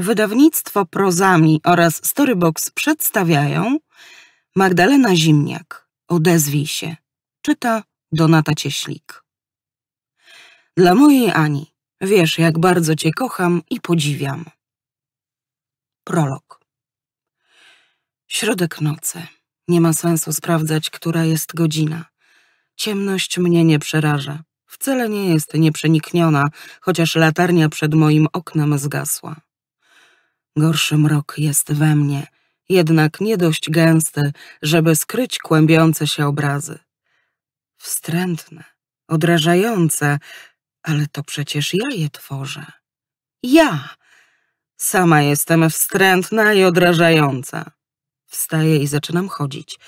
Wydawnictwo Prozami oraz Storybox przedstawiają Magdalena Zimniak. Odezwij się. Czyta Donata Cieślik. Dla mojej Ani. Wiesz, jak bardzo cię kocham i podziwiam. Prolog. Środek nocy. Nie ma sensu sprawdzać, która jest godzina. Ciemność mnie nie przeraża. Wcale nie jest nieprzenikniona, chociaż latarnia przed moim oknem zgasła. Gorszy mrok jest we mnie, jednak nie dość gęsty, żeby skryć kłębiące się obrazy. Wstrętne, odrażające, ale to przecież ja je tworzę. Ja! Sama jestem wstrętna i odrażająca. Wstaję i zaczynam chodzić.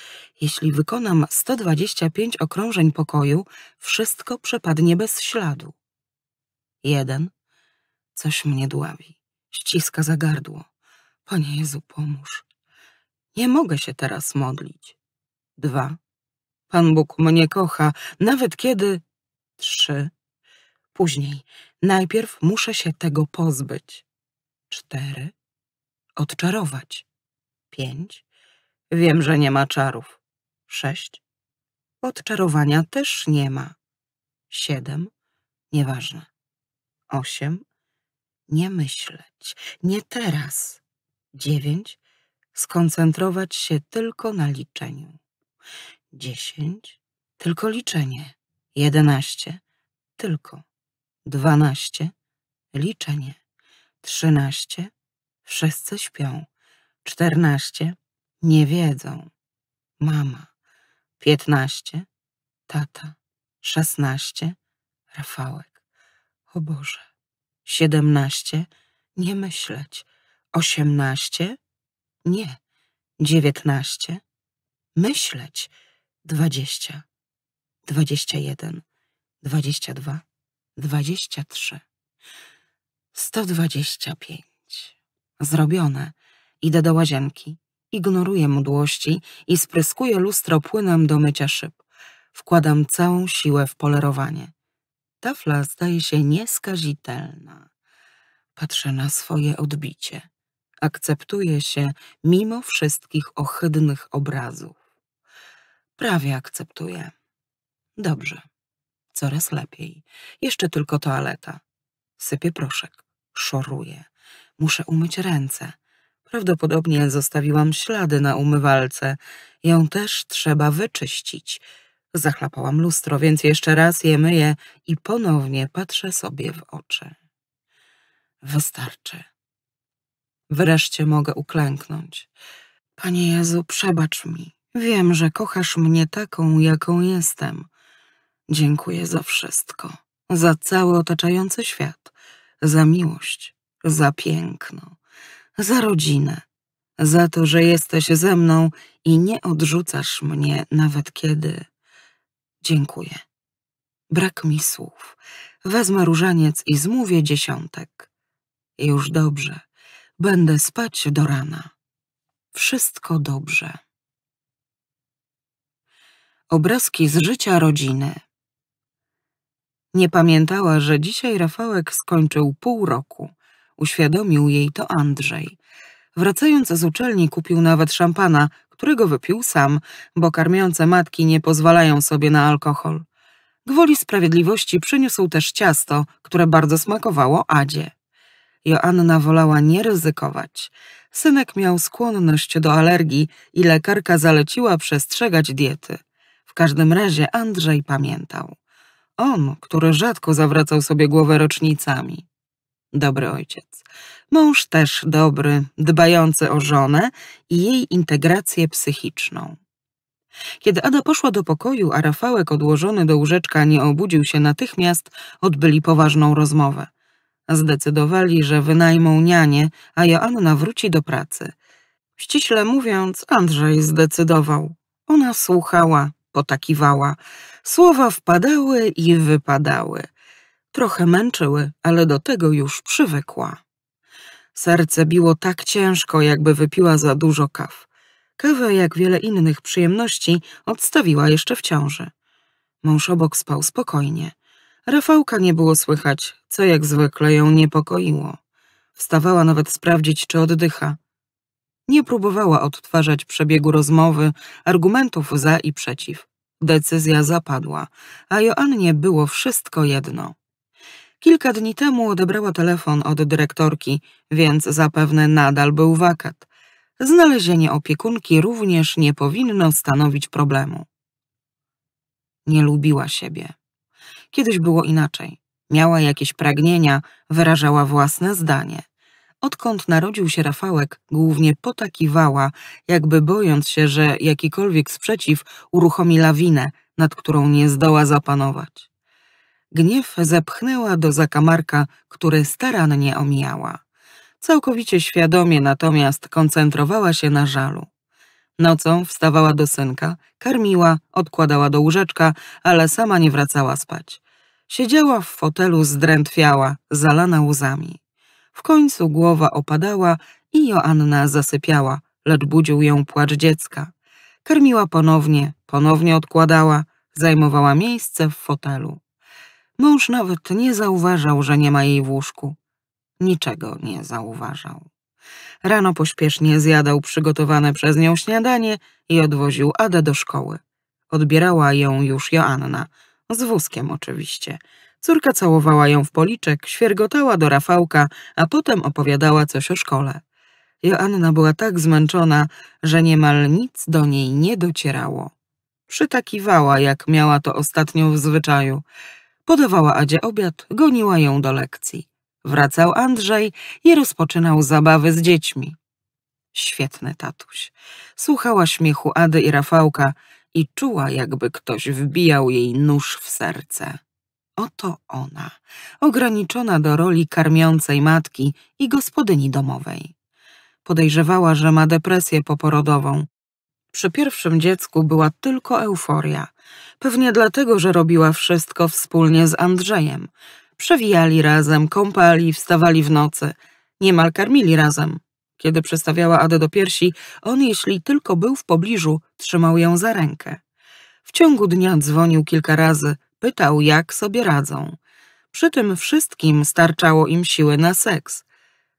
Jeśli wykonam 125 okrążeń pokoju, wszystko przepadnie bez śladu. Jeden. Coś mnie dławi. Ściska za gardło. Panie Jezu, pomóż. Nie mogę się teraz modlić. Dwa. Pan Bóg mnie kocha, nawet kiedy... Trzy. Później. Najpierw muszę się tego pozbyć. Cztery. Odczarować. Pięć. Wiem, że nie ma czarów. Sześć. Odczarowania też nie ma. Siedem. Nieważne. Osiem. Nie myśleć. Nie teraz dziewięć, skoncentrować się tylko na liczeniu. Dziesięć, tylko liczenie. Jedenaście, tylko. Dwanaście, liczenie. Trzynaście, wszyscy śpią. Czternaście, nie wiedzą. Mama. Piętnaście, tata. Szesnaście, Rafałek. O Boże. Siedemnaście, nie myśleć. Osiemnaście? Nie. Dziewiętnaście? Myśleć. Dwadzieścia. Dwadzieścia jeden. Dwadzieścia dwa. Dwadzieścia trzy. Sto dwadzieścia pięć. Zrobione. Idę do łazienki. Ignoruję mdłości i spryskuję lustro płynem do mycia szyb. Wkładam całą siłę w polerowanie. Tafla zdaje się nieskazitelna. Patrzę na swoje odbicie akceptuje się mimo wszystkich ohydnych obrazów. Prawie akceptuje. Dobrze. Coraz lepiej. Jeszcze tylko toaleta. Sypie proszek. Szoruje. Muszę umyć ręce. Prawdopodobnie zostawiłam ślady na umywalce. Ją też trzeba wyczyścić. Zachlapałam lustro, więc jeszcze raz je myję i ponownie patrzę sobie w oczy. Wystarczy. Wreszcie mogę uklęknąć. Panie Jezu, przebacz mi. Wiem, że kochasz mnie taką, jaką jestem. Dziękuję za wszystko. Za cały otaczający świat. Za miłość. Za piękno. Za rodzinę. Za to, że jesteś ze mną i nie odrzucasz mnie nawet kiedy. Dziękuję. Brak mi słów. Wezmę różaniec i zmówię dziesiątek. Już dobrze. Będę spać do rana. Wszystko dobrze. Obrazki z życia rodziny. Nie pamiętała, że dzisiaj Rafałek skończył pół roku. Uświadomił jej to Andrzej. Wracając z uczelni kupił nawet szampana, którego wypił sam, bo karmiące matki nie pozwalają sobie na alkohol. Gwoli sprawiedliwości przyniósł też ciasto, które bardzo smakowało Adzie. Joanna wolała nie ryzykować. Synek miał skłonność do alergii i lekarka zaleciła przestrzegać diety. W każdym razie Andrzej pamiętał. On, który rzadko zawracał sobie głowę rocznicami. Dobry ojciec. Mąż też dobry, dbający o żonę i jej integrację psychiczną. Kiedy Ada poszła do pokoju, a Rafałek odłożony do łóżeczka nie obudził się natychmiast, odbyli poważną rozmowę. Zdecydowali, że wynajmą nianie, a Joanna wróci do pracy. Ściśle mówiąc, Andrzej zdecydował. Ona słuchała, potakiwała. Słowa wpadały i wypadały. Trochę męczyły, ale do tego już przywykła. Serce biło tak ciężko, jakby wypiła za dużo kaw. Kawę, jak wiele innych przyjemności, odstawiła jeszcze w ciąży. Mąż obok spał spokojnie. Rafałka nie było słychać, co jak zwykle ją niepokoiło. Wstawała nawet sprawdzić, czy oddycha. Nie próbowała odtwarzać przebiegu rozmowy, argumentów za i przeciw. Decyzja zapadła, a Joannie było wszystko jedno. Kilka dni temu odebrała telefon od dyrektorki, więc zapewne nadal był wakat. Znalezienie opiekunki również nie powinno stanowić problemu. Nie lubiła siebie. Kiedyś było inaczej. Miała jakieś pragnienia, wyrażała własne zdanie. Odkąd narodził się Rafałek, głównie potakiwała, jakby bojąc się, że jakikolwiek sprzeciw uruchomi lawinę, nad którą nie zdoła zapanować. Gniew zepchnęła do zakamarka, który starannie omijała. Całkowicie świadomie natomiast koncentrowała się na żalu. Nocą wstawała do synka, karmiła, odkładała do łóżeczka, ale sama nie wracała spać. Siedziała w fotelu zdrętwiała, zalana łzami. W końcu głowa opadała i Joanna zasypiała, lecz budził ją płacz dziecka. Karmiła ponownie, ponownie odkładała, zajmowała miejsce w fotelu. Mąż nawet nie zauważał, że nie ma jej w łóżku. Niczego nie zauważał. Rano pośpiesznie zjadał przygotowane przez nią śniadanie i odwoził Adę do szkoły. Odbierała ją już Joanna, z wózkiem oczywiście. Córka całowała ją w policzek, świergotała do Rafałka, a potem opowiadała coś o szkole. Joanna była tak zmęczona, że niemal nic do niej nie docierało. Przytakiwała, jak miała to ostatnio w zwyczaju. Podawała Adzie obiad, goniła ją do lekcji. Wracał Andrzej i rozpoczynał zabawy z dziećmi. Świetny tatuś. Słuchała śmiechu Ady i Rafałka i czuła, jakby ktoś wbijał jej nóż w serce. Oto ona, ograniczona do roli karmiącej matki i gospodyni domowej. Podejrzewała, że ma depresję poporodową. Przy pierwszym dziecku była tylko euforia. Pewnie dlatego, że robiła wszystko wspólnie z Andrzejem. Przewijali razem, kąpali, wstawali w nocy. Niemal karmili razem. Kiedy przystawiała Adę do piersi, on, jeśli tylko był w pobliżu, trzymał ją za rękę. W ciągu dnia dzwonił kilka razy, pytał, jak sobie radzą. Przy tym wszystkim starczało im siły na seks.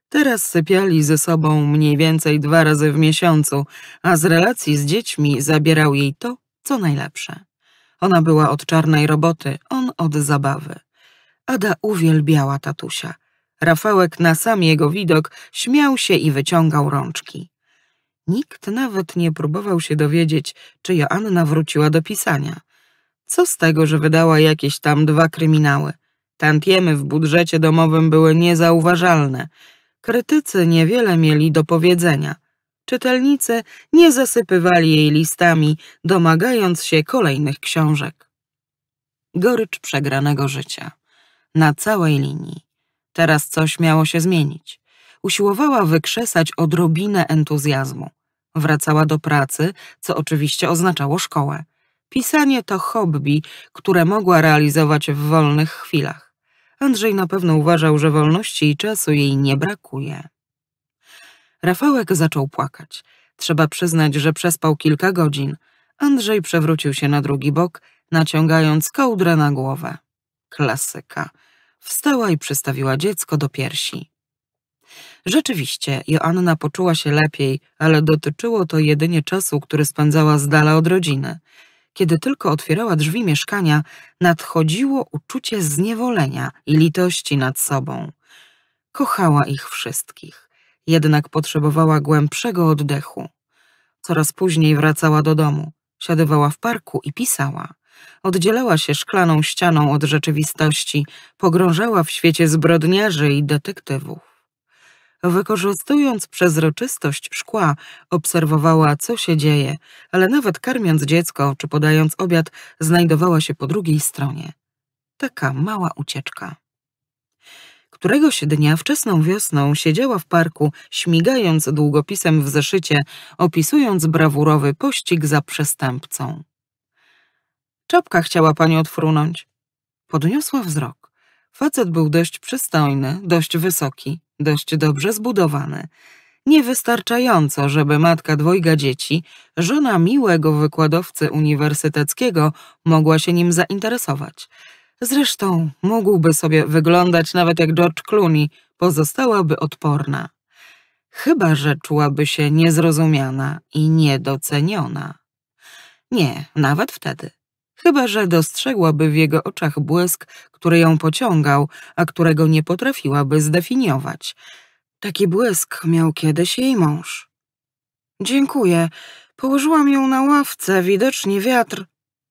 Teraz sypiali ze sobą mniej więcej dwa razy w miesiącu, a z relacji z dziećmi zabierał jej to, co najlepsze. Ona była od czarnej roboty, on od zabawy. Ada uwielbiała tatusia. Rafałek na sam jego widok śmiał się i wyciągał rączki. Nikt nawet nie próbował się dowiedzieć, czy Joanna wróciła do pisania. Co z tego, że wydała jakieś tam dwa kryminały? Tantiemy w budżecie domowym były niezauważalne. Krytycy niewiele mieli do powiedzenia. Czytelnicy nie zasypywali jej listami, domagając się kolejnych książek. Gorycz przegranego życia na całej linii. Teraz coś miało się zmienić. Usiłowała wykrzesać odrobinę entuzjazmu. Wracała do pracy, co oczywiście oznaczało szkołę. Pisanie to hobby, które mogła realizować w wolnych chwilach. Andrzej na pewno uważał, że wolności i czasu jej nie brakuje. Rafałek zaczął płakać. Trzeba przyznać, że przespał kilka godzin. Andrzej przewrócił się na drugi bok, naciągając kołdrę na głowę. Klasyka. Wstała i przystawiła dziecko do piersi. Rzeczywiście, Joanna poczuła się lepiej, ale dotyczyło to jedynie czasu, który spędzała z dala od rodziny. Kiedy tylko otwierała drzwi mieszkania, nadchodziło uczucie zniewolenia i litości nad sobą. Kochała ich wszystkich, jednak potrzebowała głębszego oddechu. Coraz później wracała do domu, siadywała w parku i pisała oddzielała się szklaną ścianą od rzeczywistości, pogrążała w świecie zbrodniarzy i detektywów. Wykorzystując przezroczystość szkła, obserwowała, co się dzieje, ale nawet karmiąc dziecko czy podając obiad, znajdowała się po drugiej stronie. Taka mała ucieczka. Któregoś dnia wczesną wiosną siedziała w parku, śmigając długopisem w zeszycie, opisując brawurowy pościg za przestępcą. Czapka chciała pani odfrunąć. Podniosła wzrok. Facet był dość przystojny, dość wysoki, dość dobrze zbudowany. Niewystarczająco, żeby matka dwojga dzieci, żona miłego wykładowcy uniwersyteckiego, mogła się nim zainteresować. Zresztą mógłby sobie wyglądać nawet jak George Clooney, pozostałaby odporna. Chyba, że czułaby się niezrozumiana i niedoceniona. Nie, nawet wtedy chyba że dostrzegłaby w jego oczach błysk, który ją pociągał, a którego nie potrafiłaby zdefiniować. Taki błysk miał kiedyś jej mąż. Dziękuję. Położyłam ją na ławce, widocznie wiatr.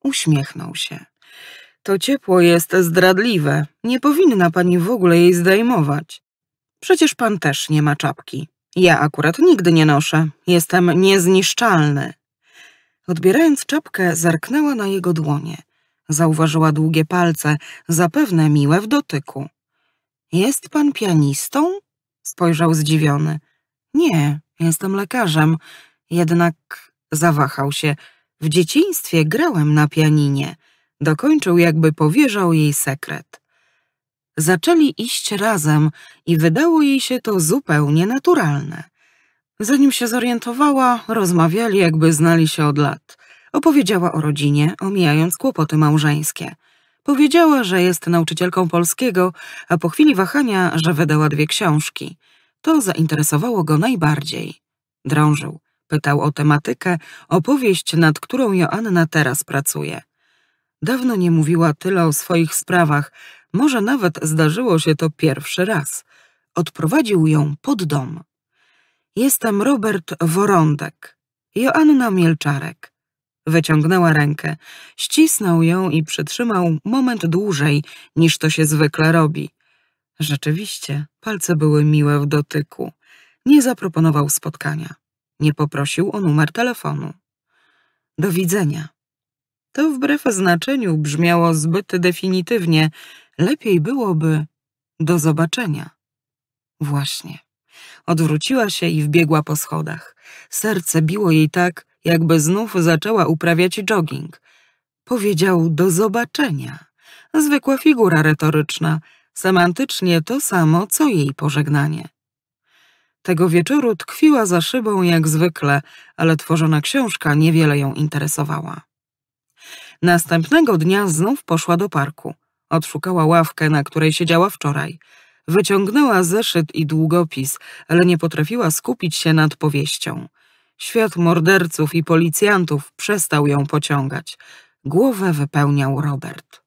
Uśmiechnął się. To ciepło jest zdradliwe. Nie powinna pani w ogóle jej zdejmować. Przecież pan też nie ma czapki. Ja akurat nigdy nie noszę. Jestem niezniszczalny. Odbierając czapkę, zerknęła na jego dłonie. Zauważyła długie palce, zapewne miłe w dotyku. Jest pan pianistą? Spojrzał zdziwiony. Nie, jestem lekarzem. Jednak zawahał się. W dzieciństwie grałem na pianinie. Dokończył, jakby powierzał jej sekret. Zaczęli iść razem i wydało jej się to zupełnie naturalne. Zanim się zorientowała, rozmawiali jakby znali się od lat. Opowiedziała o rodzinie, omijając kłopoty małżeńskie. Powiedziała, że jest nauczycielką polskiego, a po chwili wahania, że wydała dwie książki. To zainteresowało go najbardziej. Drążył. Pytał o tematykę, opowieść, nad którą Joanna teraz pracuje. Dawno nie mówiła tyle o swoich sprawach, może nawet zdarzyło się to pierwszy raz. Odprowadził ją pod dom. Jestem Robert Worądek. Joanna Mielczarek. Wyciągnęła rękę. Ścisnął ją i przytrzymał moment dłużej, niż to się zwykle robi. Rzeczywiście, palce były miłe w dotyku. Nie zaproponował spotkania. Nie poprosił o numer telefonu. Do widzenia. To wbrew znaczeniu brzmiało zbyt definitywnie. Lepiej byłoby do zobaczenia. Właśnie. Odwróciła się i wbiegła po schodach. Serce biło jej tak, jakby znów zaczęła uprawiać jogging. Powiedział do zobaczenia. Zwykła figura retoryczna, semantycznie to samo, co jej pożegnanie. Tego wieczoru tkwiła za szybą jak zwykle, ale tworzona książka niewiele ją interesowała. Następnego dnia znów poszła do parku. Odszukała ławkę, na której siedziała wczoraj. Wyciągnęła zeszyt i długopis, ale nie potrafiła skupić się nad powieścią. Świat morderców i policjantów przestał ją pociągać. Głowę wypełniał Robert.